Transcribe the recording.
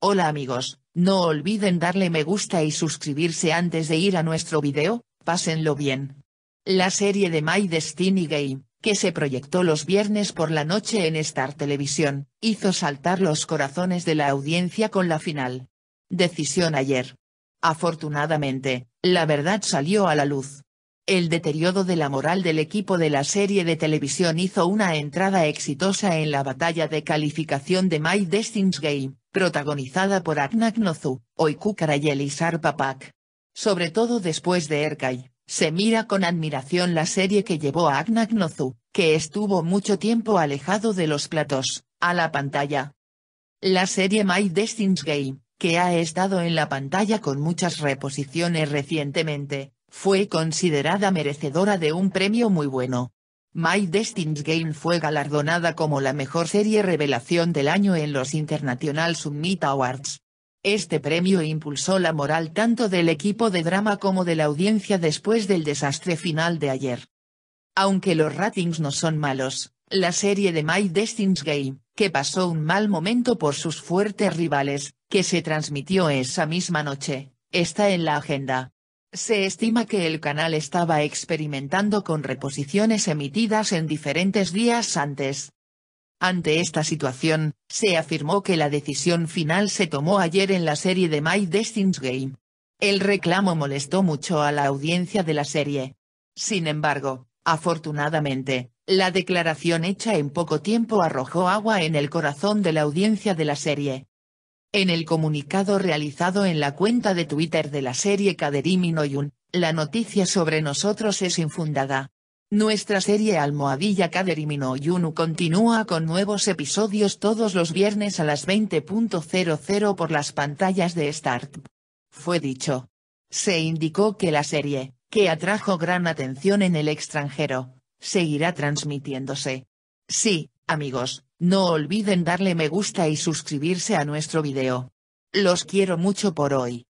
Hola amigos, no olviden darle me gusta y suscribirse antes de ir a nuestro video, pásenlo bien. La serie de My Destiny Game, que se proyectó los viernes por la noche en Star Televisión, hizo saltar los corazones de la audiencia con la final. Decisión ayer. Afortunadamente, la verdad salió a la luz. El deterioro de la moral del equipo de la serie de televisión hizo una entrada exitosa en la batalla de calificación de My Destiny's Game, protagonizada por Aknak Nozu, Oiku Karayel y Papak, Sobre todo después de Erkai, se mira con admiración la serie que llevó a Aknak que estuvo mucho tiempo alejado de los platos, a la pantalla. La serie My Destiny's Game, que ha estado en la pantalla con muchas reposiciones recientemente, fue considerada merecedora de un premio muy bueno. My Destiny's Game fue galardonada como la mejor serie revelación del año en los International Summit Awards. Este premio impulsó la moral tanto del equipo de drama como de la audiencia después del desastre final de ayer. Aunque los ratings no son malos, la serie de My Destiny's Game, que pasó un mal momento por sus fuertes rivales, que se transmitió esa misma noche, está en la agenda. Se estima que el canal estaba experimentando con reposiciones emitidas en diferentes días antes. Ante esta situación, se afirmó que la decisión final se tomó ayer en la serie de My Destiny's Game. El reclamo molestó mucho a la audiencia de la serie. Sin embargo, afortunadamente, la declaración hecha en poco tiempo arrojó agua en el corazón de la audiencia de la serie. En el comunicado realizado en la cuenta de Twitter de la serie Kaderimi Noyun, la noticia sobre nosotros es infundada. Nuestra serie Almohadilla Kaderimi continúa con nuevos episodios todos los viernes a las 20.00 por las pantallas de Start. Fue dicho. Se indicó que la serie, que atrajo gran atención en el extranjero, seguirá transmitiéndose. Sí, Amigos, no olviden darle me gusta y suscribirse a nuestro video. Los quiero mucho por hoy.